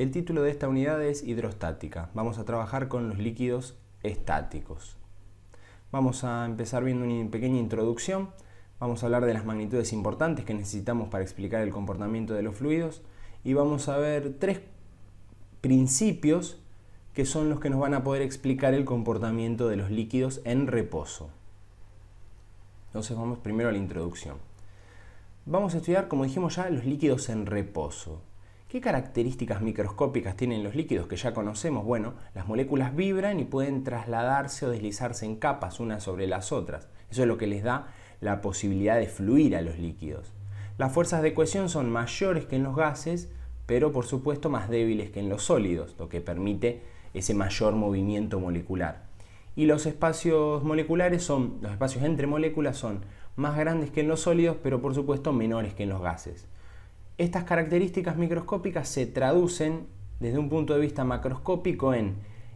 El título de esta unidad es hidrostática. Vamos a trabajar con los líquidos estáticos. Vamos a empezar viendo una pequeña introducción. Vamos a hablar de las magnitudes importantes que necesitamos para explicar el comportamiento de los fluidos y vamos a ver tres principios que son los que nos van a poder explicar el comportamiento de los líquidos en reposo. Entonces vamos primero a la introducción. Vamos a estudiar, como dijimos ya, los líquidos en reposo. ¿Qué características microscópicas tienen los líquidos que ya conocemos? Bueno, las moléculas vibran y pueden trasladarse o deslizarse en capas unas sobre las otras. Eso es lo que les da la posibilidad de fluir a los líquidos. Las fuerzas de cohesión son mayores que en los gases, pero por supuesto más débiles que en los sólidos, lo que permite ese mayor movimiento molecular. Y los espacios moleculares son, los espacios entre moléculas son más grandes que en los sólidos, pero por supuesto menores que en los gases. Estas características microscópicas se traducen desde un punto de vista macroscópico en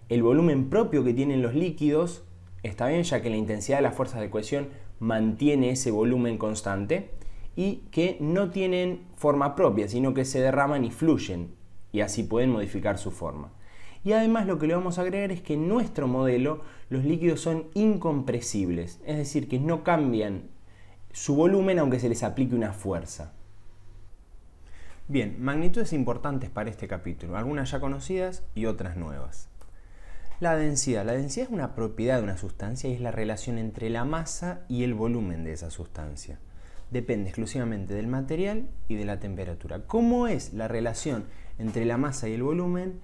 el volumen propio que tienen los líquidos, está bien, ya que la intensidad de las fuerzas de cohesión mantiene ese volumen constante, y que no tienen forma propia, sino que se derraman y fluyen, y así pueden modificar su forma. Y además lo que le vamos a agregar es que en nuestro modelo los líquidos son incompresibles, es decir, que no cambian su volumen aunque se les aplique una fuerza. Bien, magnitudes importantes para este capítulo, algunas ya conocidas y otras nuevas. La densidad. La densidad es una propiedad de una sustancia y es la relación entre la masa y el volumen de esa sustancia. Depende exclusivamente del material y de la temperatura. ¿Cómo es la relación entre la masa y el volumen?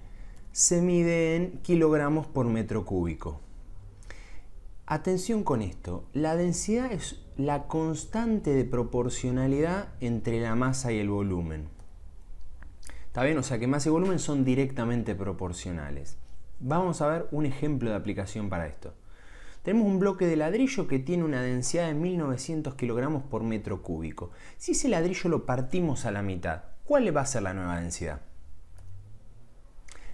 Se mide en kilogramos por metro cúbico. Atención con esto, la densidad es la constante de proporcionalidad entre la masa y el volumen. ¿Está bien? O sea que más y volumen son directamente proporcionales. Vamos a ver un ejemplo de aplicación para esto. Tenemos un bloque de ladrillo que tiene una densidad de 1900 kilogramos por metro cúbico. Si ese ladrillo lo partimos a la mitad, ¿cuál va a ser la nueva densidad?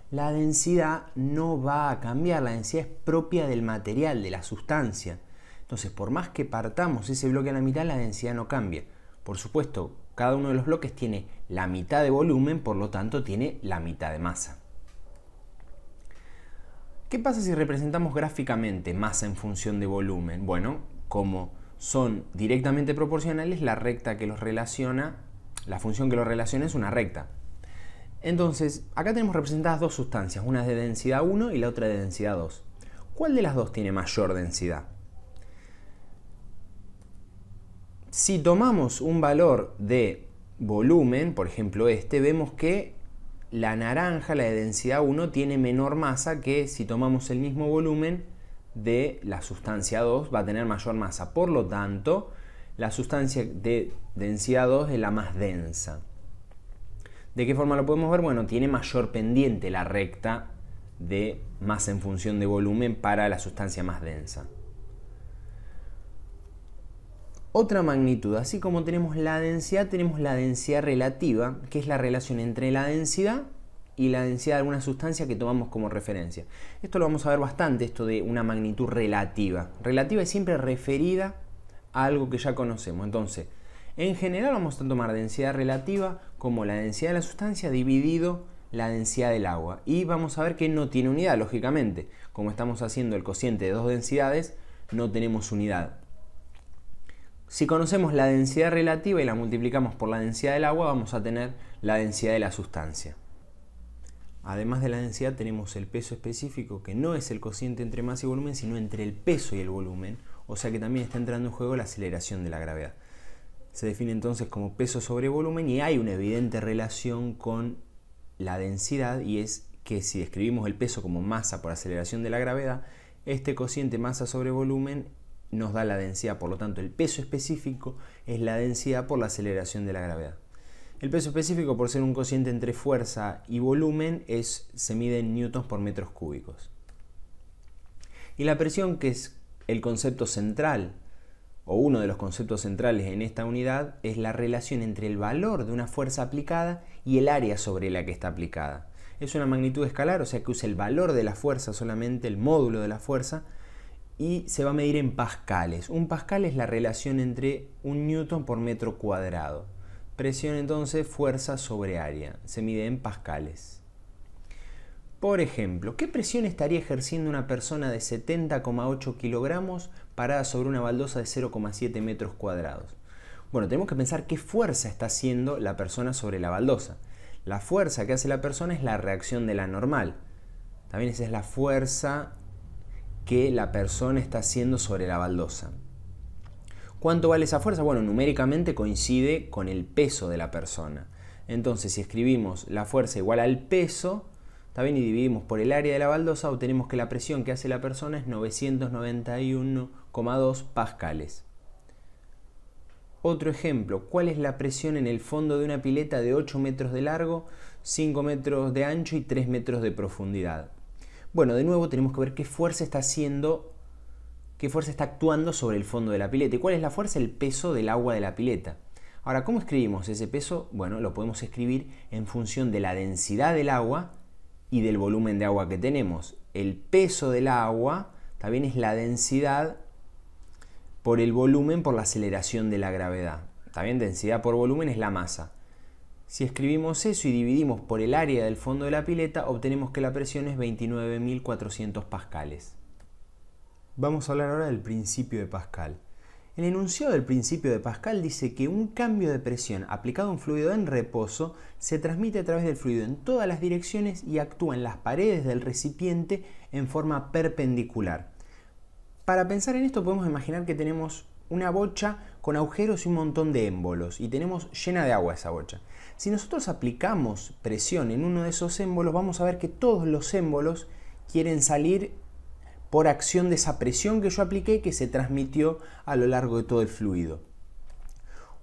La densidad no va a cambiar, la densidad es propia del material, de la sustancia. Entonces, por más que partamos ese bloque a la mitad, la densidad no cambia. Por supuesto, cada uno de los bloques tiene la mitad de volumen, por lo tanto tiene la mitad de masa. ¿Qué pasa si representamos gráficamente masa en función de volumen? Bueno, como son directamente proporcionales, la recta que los relaciona, la función que los relaciona es una recta. Entonces, acá tenemos representadas dos sustancias, una de densidad 1 y la otra de densidad 2. ¿Cuál de las dos tiene mayor densidad? Si tomamos un valor de volumen, por ejemplo este, vemos que la naranja, la de densidad 1, tiene menor masa que si tomamos el mismo volumen de la sustancia 2, va a tener mayor masa. Por lo tanto, la sustancia de densidad 2 es la más densa. ¿De qué forma lo podemos ver? Bueno, tiene mayor pendiente la recta de masa en función de volumen para la sustancia más densa otra magnitud. Así como tenemos la densidad, tenemos la densidad relativa, que es la relación entre la densidad y la densidad de alguna sustancia que tomamos como referencia. Esto lo vamos a ver bastante, esto de una magnitud relativa. Relativa es siempre referida a algo que ya conocemos. Entonces, en general vamos a tomar densidad relativa como la densidad de la sustancia dividido la densidad del agua. Y vamos a ver que no tiene unidad, lógicamente. Como estamos haciendo el cociente de dos densidades, no tenemos unidad. Si conocemos la densidad relativa y la multiplicamos por la densidad del agua, vamos a tener la densidad de la sustancia. Además de la densidad tenemos el peso específico, que no es el cociente entre masa y volumen, sino entre el peso y el volumen, o sea que también está entrando en juego la aceleración de la gravedad. Se define entonces como peso sobre volumen y hay una evidente relación con la densidad y es que si describimos el peso como masa por aceleración de la gravedad, este cociente masa sobre volumen nos da la densidad, por lo tanto el peso específico es la densidad por la aceleración de la gravedad. El peso específico, por ser un cociente entre fuerza y volumen, es, se mide en newtons por metros cúbicos. Y la presión, que es el concepto central, o uno de los conceptos centrales en esta unidad, es la relación entre el valor de una fuerza aplicada y el área sobre la que está aplicada. Es una magnitud escalar, o sea que usa el valor de la fuerza solamente, el módulo de la fuerza, y se va a medir en pascales. Un pascal es la relación entre un newton por metro cuadrado. Presión entonces, fuerza sobre área. Se mide en pascales. Por ejemplo, ¿qué presión estaría ejerciendo una persona de 70,8 kilogramos parada sobre una baldosa de 0,7 metros cuadrados? Bueno, tenemos que pensar qué fuerza está haciendo la persona sobre la baldosa. La fuerza que hace la persona es la reacción de la normal. También esa es la fuerza que la persona está haciendo sobre la baldosa. ¿Cuánto vale esa fuerza? Bueno, numéricamente coincide con el peso de la persona. Entonces, si escribimos la fuerza igual al peso, está bien, y dividimos por el área de la baldosa, obtenemos que la presión que hace la persona es 991,2 pascales. Otro ejemplo, ¿cuál es la presión en el fondo de una pileta de 8 metros de largo, 5 metros de ancho y 3 metros de profundidad? Bueno, de nuevo tenemos que ver qué fuerza está haciendo, qué fuerza está actuando sobre el fondo de la pileta. ¿Y cuál es la fuerza? El peso del agua de la pileta. Ahora, ¿cómo escribimos ese peso? Bueno, lo podemos escribir en función de la densidad del agua y del volumen de agua que tenemos. El peso del agua también es la densidad por el volumen por la aceleración de la gravedad. También densidad por volumen es la masa. Si escribimos eso y dividimos por el área del fondo de la pileta, obtenemos que la presión es 29.400 pascales. Vamos a hablar ahora del principio de Pascal. El enunciado del principio de Pascal dice que un cambio de presión aplicado a un fluido en reposo se transmite a través del fluido en todas las direcciones y actúa en las paredes del recipiente en forma perpendicular. Para pensar en esto podemos imaginar que tenemos una bocha con agujeros y un montón de émbolos y tenemos llena de agua esa bocha. Si nosotros aplicamos presión en uno de esos émbolos, vamos a ver que todos los émbolos quieren salir por acción de esa presión que yo apliqué que se transmitió a lo largo de todo el fluido.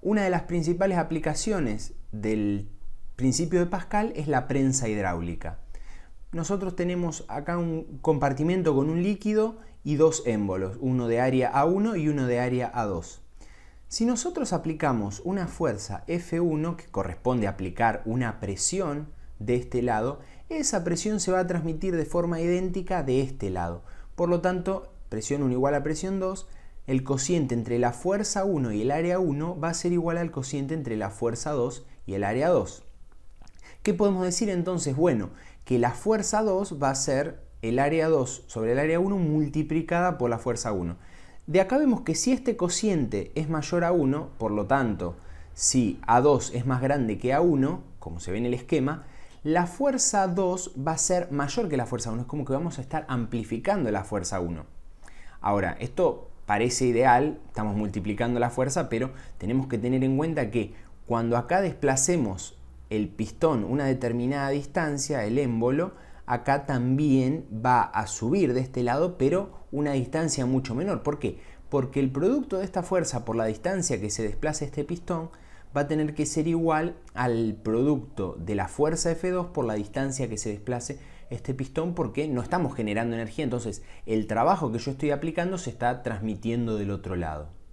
Una de las principales aplicaciones del principio de Pascal es la prensa hidráulica. Nosotros tenemos acá un compartimento con un líquido y dos émbolos, uno de área A1 y uno de área A2. Si nosotros aplicamos una fuerza F1, que corresponde a aplicar una presión de este lado, esa presión se va a transmitir de forma idéntica de este lado. Por lo tanto, presión 1 igual a presión 2, el cociente entre la fuerza 1 y el área 1 va a ser igual al cociente entre la fuerza 2 y el área 2. ¿Qué podemos decir entonces? Bueno, que la fuerza 2 va a ser el área 2 sobre el área 1 multiplicada por la fuerza 1. De acá vemos que si este cociente es mayor a 1, por lo tanto, si A2 es más grande que A1, como se ve en el esquema, la fuerza 2 va a ser mayor que la fuerza 1. Es como que vamos a estar amplificando la fuerza 1. Ahora, esto parece ideal, estamos multiplicando la fuerza, pero tenemos que tener en cuenta que cuando acá desplacemos el pistón una determinada distancia, el émbolo, acá también va a subir de este lado, pero una distancia mucho menor. ¿Por qué? Porque el producto de esta fuerza por la distancia que se desplaza este pistón va a tener que ser igual al producto de la fuerza F2 por la distancia que se desplace este pistón porque no estamos generando energía, entonces el trabajo que yo estoy aplicando se está transmitiendo del otro lado.